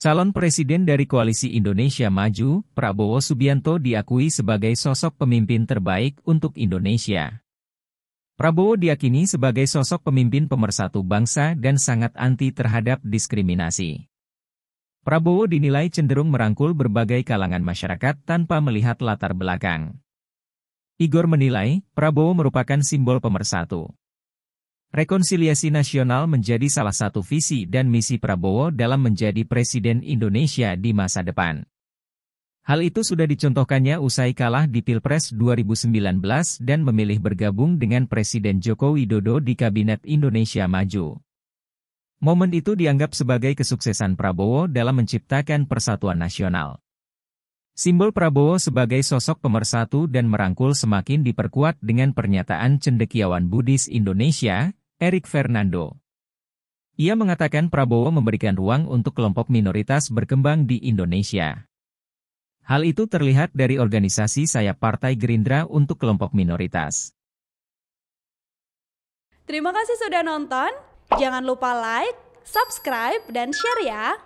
Calon presiden dari Koalisi Indonesia Maju, Prabowo Subianto diakui sebagai sosok pemimpin terbaik untuk Indonesia. Prabowo diakini sebagai sosok pemimpin pemersatu bangsa dan sangat anti terhadap diskriminasi. Prabowo dinilai cenderung merangkul berbagai kalangan masyarakat tanpa melihat latar belakang. Igor menilai, Prabowo merupakan simbol pemersatu. Rekonsiliasi nasional menjadi salah satu visi dan misi Prabowo dalam menjadi Presiden Indonesia di masa depan. Hal itu sudah dicontohkannya usai kalah di Pilpres 2019 dan memilih bergabung dengan Presiden Joko Widodo di Kabinet Indonesia Maju. Momen itu dianggap sebagai kesuksesan Prabowo dalam menciptakan persatuan nasional. Simbol Prabowo sebagai sosok pemersatu dan merangkul semakin diperkuat dengan pernyataan cendekiawan Buddhis Indonesia, Erik Fernando. Ia mengatakan Prabowo memberikan ruang untuk kelompok minoritas berkembang di Indonesia. Hal itu terlihat dari organisasi sayap Partai Gerindra untuk kelompok minoritas. Terima kasih sudah nonton. Jangan lupa like, subscribe, dan share ya.